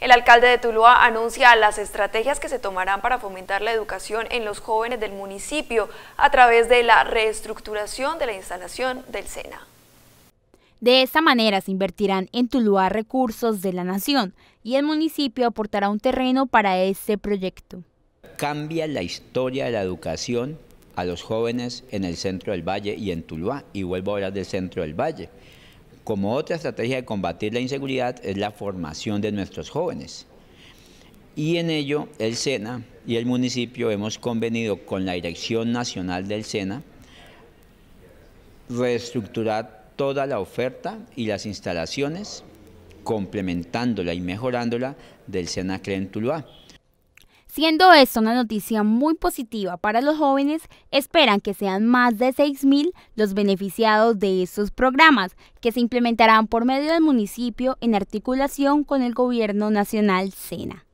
El alcalde de Tuluá anuncia las estrategias que se tomarán para fomentar la educación en los jóvenes del municipio a través de la reestructuración de la instalación del SENA. De esta manera se invertirán en Tuluá recursos de la nación y el municipio aportará un terreno para este proyecto. Cambia la historia de la educación a los jóvenes en el centro del valle y en Tuluá, y vuelvo a hablar del centro del valle como otra estrategia de combatir la inseguridad es la formación de nuestros jóvenes. Y en ello el SENA y el municipio hemos convenido con la Dirección Nacional del SENA reestructurar toda la oferta y las instalaciones, complementándola y mejorándola del SENA CRE Tuluá. Siendo esto una noticia muy positiva para los jóvenes, esperan que sean más de 6.000 los beneficiados de estos programas, que se implementarán por medio del municipio en articulación con el Gobierno Nacional SENA.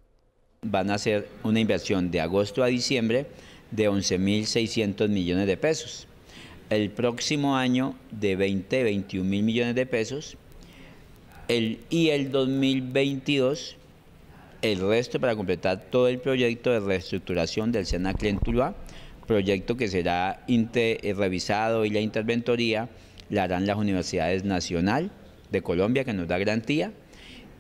Van a ser una inversión de agosto a diciembre de 11.600 millones de pesos. El próximo año de 20, 21 mil millones de pesos. El, y el 2022 el resto para completar todo el proyecto de reestructuración del sena proyecto que será eh, revisado y la interventoría la harán las universidades nacional de Colombia, que nos da garantía,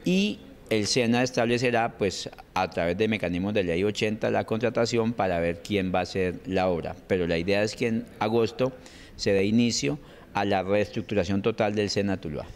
y el SENA establecerá, pues, a través de mecanismos de ley 80 la contratación para ver quién va a hacer la obra. Pero la idea es que en agosto se dé inicio a la reestructuración total del SENA Tuluá.